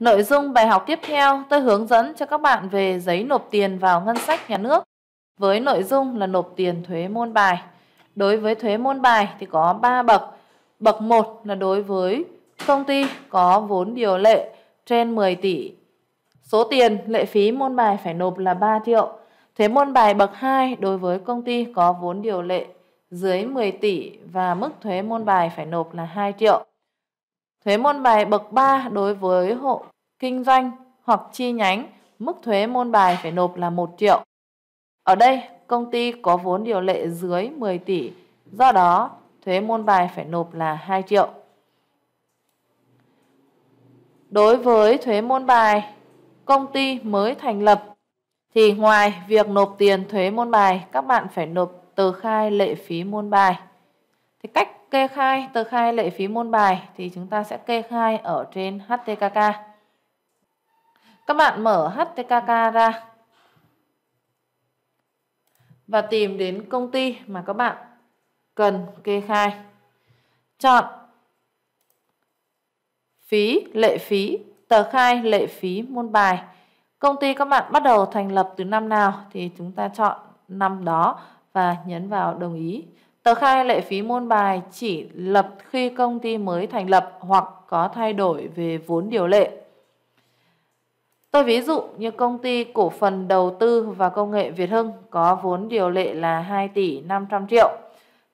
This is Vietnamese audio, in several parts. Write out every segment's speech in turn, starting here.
Nội dung bài học tiếp theo tôi hướng dẫn cho các bạn về giấy nộp tiền vào ngân sách nhà nước với nội dung là nộp tiền thuế môn bài. Đối với thuế môn bài thì có 3 bậc. Bậc 1 là đối với công ty có vốn điều lệ trên 10 tỷ. Số tiền lệ phí môn bài phải nộp là 3 triệu. Thuế môn bài bậc 2 đối với công ty có vốn điều lệ dưới 10 tỷ và mức thuế môn bài phải nộp là 2 triệu. Thuế môn bài bậc 3 đối với hộ kinh doanh hoặc chi nhánh, mức thuế môn bài phải nộp là 1 triệu. Ở đây, công ty có vốn điều lệ dưới 10 tỷ, do đó thuế môn bài phải nộp là 2 triệu. Đối với thuế môn bài, công ty mới thành lập thì ngoài việc nộp tiền thuế môn bài, các bạn phải nộp tờ khai lệ phí môn bài. Thì cách kê khai tờ khai lệ phí môn bài thì chúng ta sẽ kê khai ở trên HTKK. Các bạn mở HTKK ra và tìm đến công ty mà các bạn cần kê khai. Chọn phí, lệ phí, tờ khai lệ phí môn bài. Công ty các bạn bắt đầu thành lập từ năm nào thì chúng ta chọn năm đó và nhấn vào đồng ý. Tờ khai lệ phí môn bài chỉ lập khi công ty mới thành lập hoặc có thay đổi về vốn điều lệ. Tôi ví dụ như công ty cổ phần đầu tư và công nghệ Việt Hưng có vốn điều lệ là 2 tỷ 500 triệu,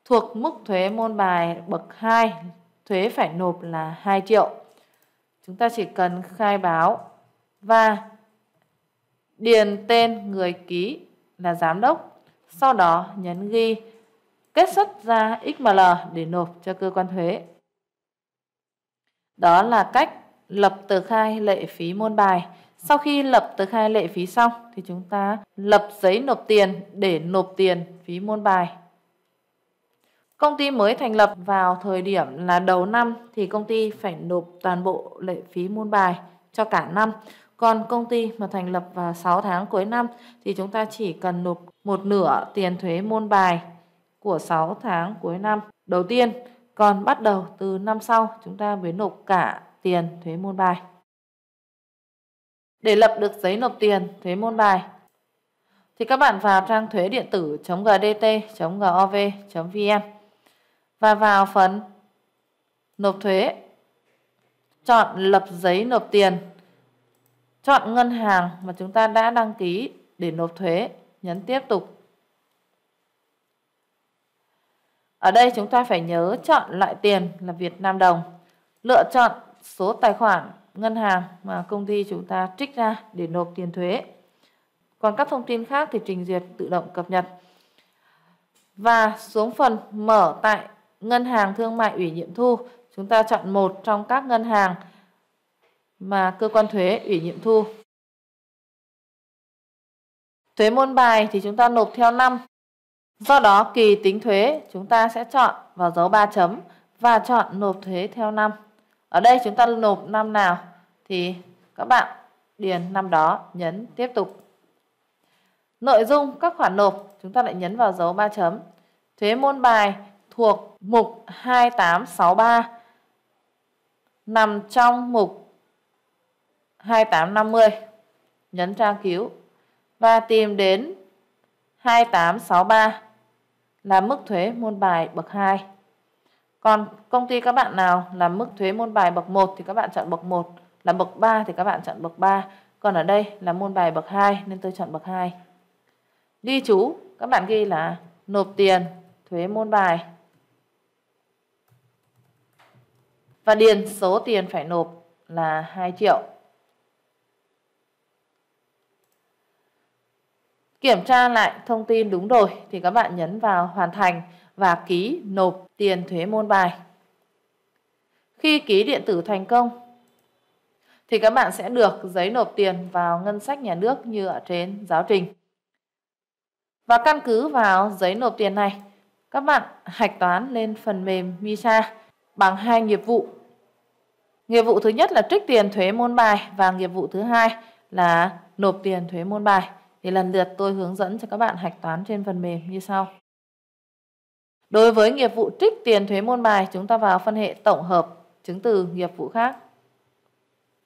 thuộc mức thuế môn bài bậc 2, thuế phải nộp là 2 triệu. Chúng ta chỉ cần khai báo và điền tên người ký là giám đốc, sau đó nhấn ghi kết xuất ra XML để nộp cho cơ quan thuế. Đó là cách lập tờ khai lệ phí môn bài. Sau khi lập tờ khai lệ phí xong thì chúng ta lập giấy nộp tiền để nộp tiền phí môn bài. Công ty mới thành lập vào thời điểm là đầu năm thì công ty phải nộp toàn bộ lệ phí môn bài cho cả năm. Còn công ty mà thành lập vào 6 tháng cuối năm thì chúng ta chỉ cần nộp một nửa tiền thuế môn bài của 6 tháng cuối năm. Đầu tiên, còn bắt đầu từ năm sau chúng ta mới nộp cả tiền thuế môn bài. Để lập được giấy nộp tiền thuế môn bài thì các bạn vào trang thuế điện tử.gdt.gov.vn và vào phần nộp thuế. Chọn lập giấy nộp tiền. Chọn ngân hàng mà chúng ta đã đăng ký để nộp thuế, nhấn tiếp tục Ở đây chúng ta phải nhớ chọn loại tiền là Việt Nam đồng, lựa chọn số tài khoản ngân hàng mà công ty chúng ta trích ra để nộp tiền thuế. Còn các thông tin khác thì trình duyệt tự động cập nhật. Và xuống phần mở tại ngân hàng thương mại ủy nhiệm thu, chúng ta chọn một trong các ngân hàng mà cơ quan thuế ủy nhiệm thu. Thuế môn bài thì chúng ta nộp theo năm Do đó kỳ tính thuế chúng ta sẽ chọn vào dấu 3 chấm và chọn nộp thuế theo năm. Ở đây chúng ta nộp năm nào thì các bạn điền năm đó, nhấn tiếp tục. Nội dung các khoản nộp chúng ta lại nhấn vào dấu 3 chấm. Thuế môn bài thuộc mục 2863 nằm trong mục 2850. Nhấn tra cứu và tìm đến 2863 là mức thuế môn bài bậc 2. Còn công ty các bạn nào là mức thuế môn bài bậc 1 thì các bạn chọn bậc 1, là bậc 3 thì các bạn chọn bậc 3. Còn ở đây là môn bài bậc 2 nên tôi chọn bậc 2. Ghi chú, các bạn ghi là nộp tiền thuế môn bài. Và điền số tiền phải nộp là 2 triệu. Kiểm tra lại thông tin đúng rồi thì các bạn nhấn vào hoàn thành và ký nộp tiền thuế môn bài. Khi ký điện tử thành công thì các bạn sẽ được giấy nộp tiền vào ngân sách nhà nước như ở trên giáo trình. Và căn cứ vào giấy nộp tiền này, các bạn hạch toán lên phần mềm MISA bằng hai nghiệp vụ. Nghiệp vụ thứ nhất là trích tiền thuế môn bài và nghiệp vụ thứ hai là nộp tiền thuế môn bài thì lần lượt tôi hướng dẫn cho các bạn hạch toán trên phần mềm như sau. Đối với nghiệp vụ trích tiền thuế môn bài, chúng ta vào phân hệ tổng hợp chứng từ nghiệp vụ khác.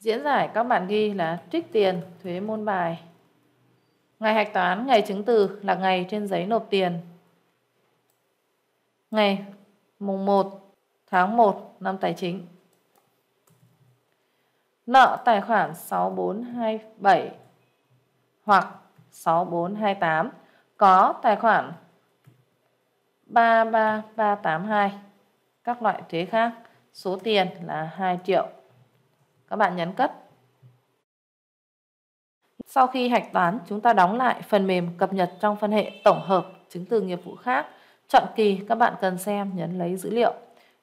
Diễn giải các bạn ghi là trích tiền thuế môn bài. Ngày hạch toán, ngày chứng từ là ngày trên giấy nộp tiền. Ngày mùng 1 tháng 1 năm tài chính. Nợ tài khoản 6427 hoặc 6428 có tài khoản 33382 các loại thuế khác số tiền là 2 triệu các bạn nhấn cất sau khi hạch toán chúng ta đóng lại phần mềm cập nhật trong phân hệ tổng hợp chứng từ nghiệp vụ khác chọn kỳ các bạn cần xem nhấn lấy dữ liệu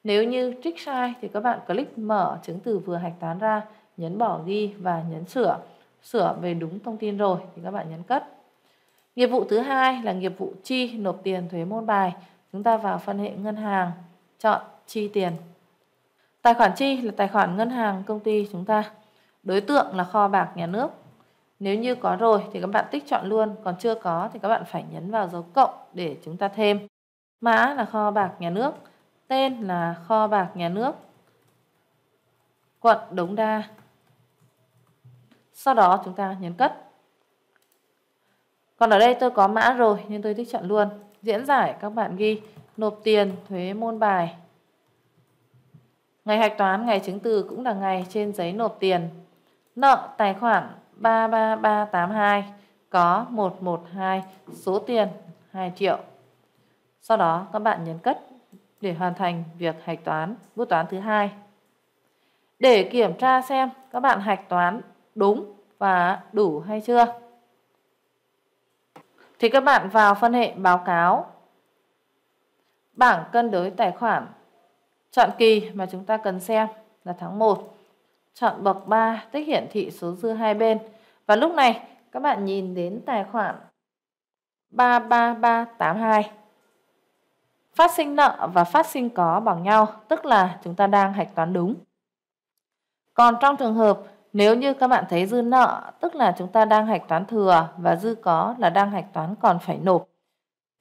nếu như trích sai thì các bạn click mở chứng từ vừa hạch toán ra nhấn bỏ ghi và nhấn sửa sửa về đúng thông tin rồi thì các bạn nhấn cất. Nghiệp vụ thứ hai là nghiệp vụ chi nộp tiền thuế môn bài. Chúng ta vào phân hệ ngân hàng, chọn chi tiền. Tài khoản chi là tài khoản ngân hàng công ty chúng ta. Đối tượng là kho bạc nhà nước. Nếu như có rồi thì các bạn tích chọn luôn, còn chưa có thì các bạn phải nhấn vào dấu cộng để chúng ta thêm. Mã là kho bạc nhà nước, tên là kho bạc nhà nước, quận Đống Đa, sau đó chúng ta nhấn cất. Còn ở đây tôi có mã rồi nhưng tôi thích chọn luôn. Diễn giải các bạn ghi nộp tiền thuế môn bài. Ngày hạch toán, ngày chứng từ cũng là ngày trên giấy nộp tiền. Nợ tài khoản 33382 có 112 số tiền 2 triệu. Sau đó các bạn nhấn cất để hoàn thành việc hạch toán bút toán thứ hai. Để kiểm tra xem các bạn hạch toán đúng và đủ hay chưa. Thì các bạn vào phân hệ báo cáo bảng cân đối tài khoản. Chọn kỳ mà chúng ta cần xem là tháng 1. Chọn bậc 3 tích hiển thị số dư hai bên. Và lúc này các bạn nhìn đến tài khoản 33382. Phát sinh nợ và phát sinh có bằng nhau, tức là chúng ta đang hạch toán đúng. Còn trong trường hợp nếu như các bạn thấy dư nợ, tức là chúng ta đang hạch toán thừa và dư có là đang hạch toán còn phải nộp.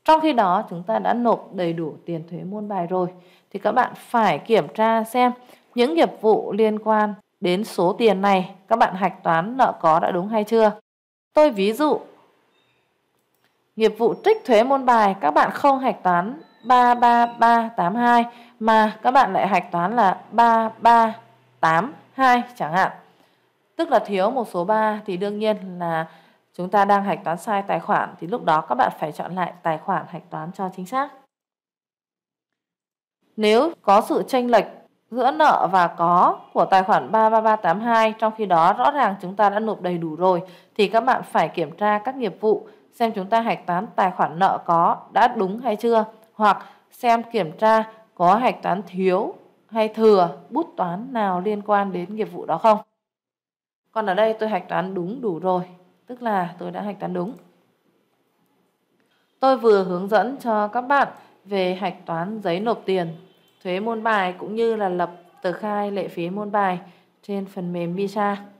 Trong khi đó chúng ta đã nộp đầy đủ tiền thuế môn bài rồi thì các bạn phải kiểm tra xem những nghiệp vụ liên quan đến số tiền này các bạn hạch toán nợ có đã đúng hay chưa. Tôi ví dụ nghiệp vụ trích thuế môn bài các bạn không hạch toán 33382 mà các bạn lại hạch toán là 3382 chẳng hạn tức là thiếu một số 3 thì đương nhiên là chúng ta đang hạch toán sai tài khoản thì lúc đó các bạn phải chọn lại tài khoản hạch toán cho chính xác. Nếu có sự chênh lệch giữa nợ và có của tài khoản 33382 trong khi đó rõ ràng chúng ta đã nộp đầy đủ rồi thì các bạn phải kiểm tra các nghiệp vụ xem chúng ta hạch toán tài khoản nợ có đã đúng hay chưa hoặc xem kiểm tra có hạch toán thiếu hay thừa bút toán nào liên quan đến nghiệp vụ đó không. Còn ở đây tôi hạch toán đúng đủ rồi, tức là tôi đã hạch toán đúng. Tôi vừa hướng dẫn cho các bạn về hạch toán giấy nộp tiền, thuế môn bài cũng như là lập tờ khai lệ phí môn bài trên phần mềm Visa.